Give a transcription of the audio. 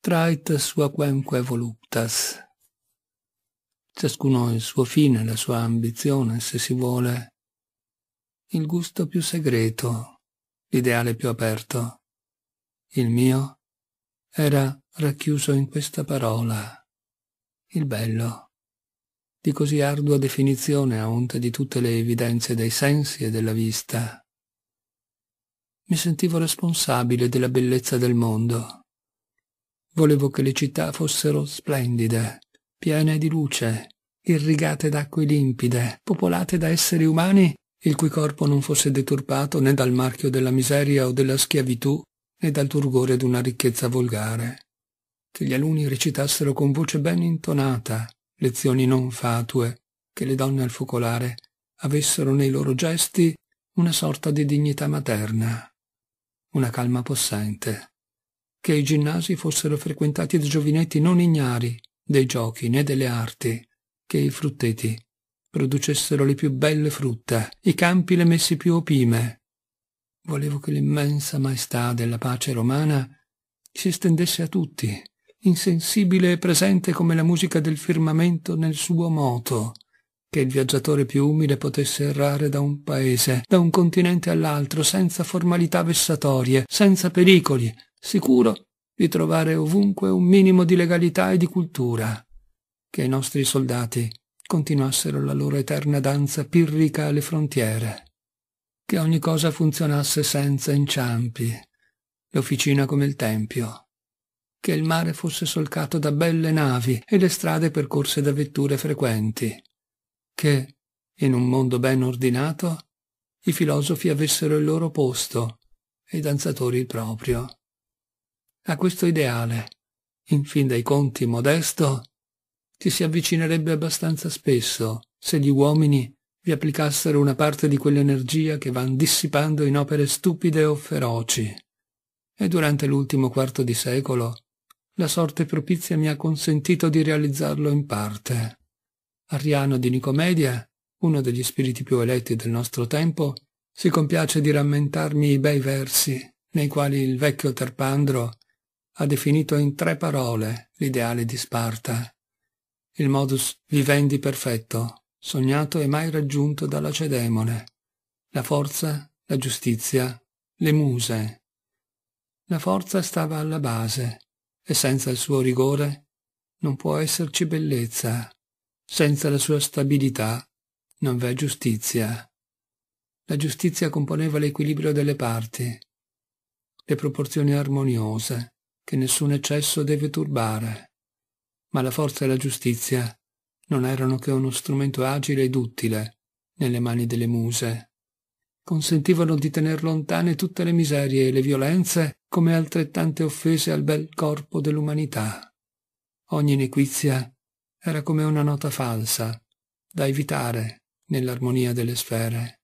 trait sua quemque voluptas. Ciascuno ha il suo fine, la sua ambizione, se si vuole, il gusto più segreto, l'ideale più aperto. Il mio era racchiuso in questa parola, il bello, di così ardua definizione a onta di tutte le evidenze dei sensi e della vista. Mi sentivo responsabile della bellezza del mondo, Volevo che le città fossero splendide, piene di luce, irrigate d'acque limpide, popolate da esseri umani il cui corpo non fosse deturpato né dal marchio della miseria o della schiavitù né dal turgore d'una ricchezza volgare. Che gli alunni recitassero con voce ben intonata lezioni non fatue, che le donne al focolare avessero nei loro gesti una sorta di dignità materna, una calma possente, che i ginnasi fossero frequentati da giovinetti non ignari dei giochi né delle arti, che i frutteti producessero le più belle frutta, i campi le messi più opime. Volevo che l'immensa maestà della pace romana si estendesse a tutti, insensibile e presente come la musica del firmamento nel suo moto, che il viaggiatore più umile potesse errare da un paese, da un continente all'altro, senza formalità vessatorie, senza pericoli, sicuro di trovare ovunque un minimo di legalità e di cultura, che i nostri soldati continuassero la loro eterna danza pirrica alle frontiere, che ogni cosa funzionasse senza inciampi, l'officina come il tempio, che il mare fosse solcato da belle navi e le strade percorse da vetture frequenti, che, in un mondo ben ordinato, i filosofi avessero il loro posto e i danzatori il proprio a questo ideale, in fin dei conti modesto, ci si avvicinerebbe abbastanza spesso se gli uomini vi applicassero una parte di quell'energia che van dissipando in opere stupide o feroci. E durante l'ultimo quarto di secolo la sorte propizia mi ha consentito di realizzarlo in parte. Ariano di Nicomedia, uno degli spiriti più eletti del nostro tempo, si compiace di rammentarmi i bei versi nei quali il vecchio Terpandro ha definito in tre parole l'ideale di Sparta, il modus vivendi perfetto, sognato e mai raggiunto dalla Cedemone, la forza, la giustizia, le muse. La forza stava alla base, e senza il suo rigore non può esserci bellezza, senza la sua stabilità non v'è giustizia. La giustizia componeva l'equilibrio delle parti, le proporzioni armoniose, che nessun eccesso deve turbare, ma la forza e la giustizia non erano che uno strumento agile ed utile nelle mani delle muse. Consentivano di tener lontane tutte le miserie e le violenze come altrettante offese al bel corpo dell'umanità. Ogni nequizia era come una nota falsa, da evitare nell'armonia delle sfere.